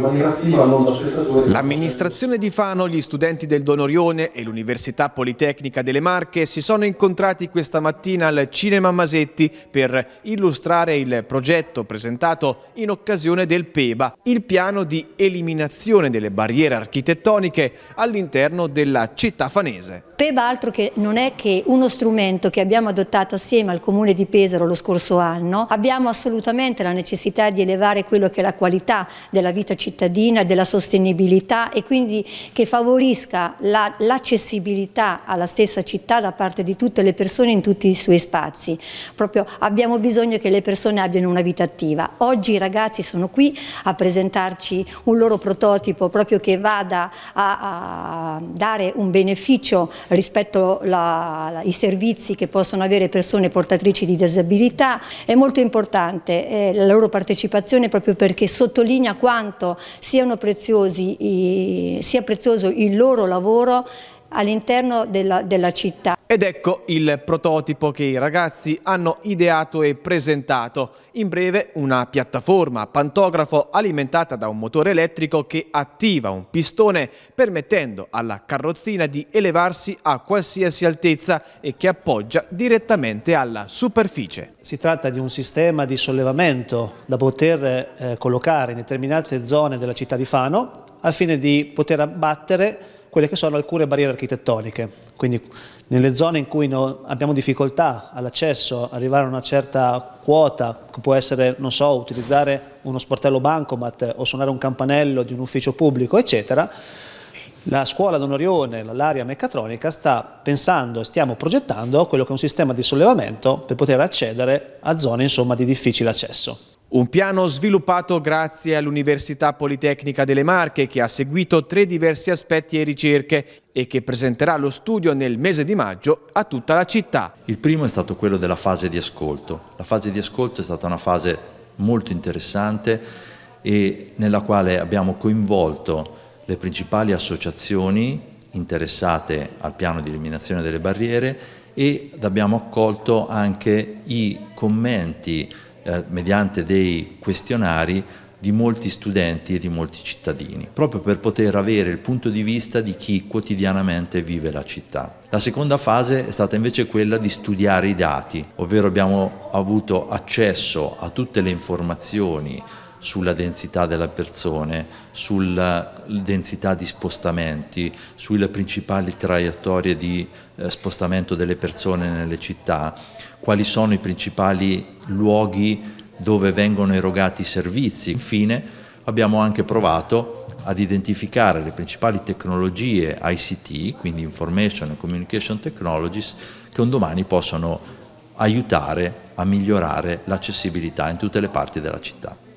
in maniera attiva, non da spettatore. L'amministrazione di Fano, gli studenti del Don Orione e l'Università Politecnica delle Marche si sono incontrati questa mattina al Cinema Masetti per illustrare il progetto presentato in occasione del PEBA, il piano di eliminazione delle barriere architettoniche all'interno della città fanese. PEBA altro che non è che uno strumento che abbiamo adottato assieme al Comune di Pesaro lo scorso anno, abbiamo assolutamente la necessità di elevare quello che è la qualità della vita cittadina cittadina, della sostenibilità e quindi che favorisca l'accessibilità la, alla stessa città da parte di tutte le persone in tutti i suoi spazi. Proprio abbiamo bisogno che le persone abbiano una vita attiva. Oggi i ragazzi sono qui a presentarci un loro prototipo proprio che vada a, a dare un beneficio rispetto ai servizi che possono avere persone portatrici di disabilità. È molto importante eh, la loro partecipazione proprio perché sottolinea quanto siano preziosi, sia prezioso il loro lavoro all'interno della, della città. Ed ecco il prototipo che i ragazzi hanno ideato e presentato. In breve una piattaforma pantografo alimentata da un motore elettrico che attiva un pistone permettendo alla carrozzina di elevarsi a qualsiasi altezza e che appoggia direttamente alla superficie. Si tratta di un sistema di sollevamento da poter eh, collocare in determinate zone della città di Fano al fine di poter abbattere quelle che sono alcune barriere architettoniche, quindi nelle zone in cui no, abbiamo difficoltà all'accesso, arrivare a una certa quota, che può essere, non so, utilizzare uno sportello bancomat o suonare un campanello di un ufficio pubblico, eccetera, la scuola d'Onorione, l'area meccatronica, sta pensando, stiamo progettando quello che è un sistema di sollevamento per poter accedere a zone insomma, di difficile accesso. Un piano sviluppato grazie all'Università Politecnica delle Marche che ha seguito tre diversi aspetti e ricerche e che presenterà lo studio nel mese di maggio a tutta la città. Il primo è stato quello della fase di ascolto. La fase di ascolto è stata una fase molto interessante e nella quale abbiamo coinvolto le principali associazioni interessate al piano di eliminazione delle barriere ed abbiamo accolto anche i commenti eh, mediante dei questionari di molti studenti e di molti cittadini, proprio per poter avere il punto di vista di chi quotidianamente vive la città. La seconda fase è stata invece quella di studiare i dati, ovvero abbiamo avuto accesso a tutte le informazioni sulla densità delle persone, sulla densità di spostamenti, sulle principali traiettorie di eh, spostamento delle persone nelle città, quali sono i principali luoghi dove vengono erogati i servizi. Infine abbiamo anche provato ad identificare le principali tecnologie ICT, quindi Information and Communication Technologies, che un domani possono aiutare a migliorare l'accessibilità in tutte le parti della città.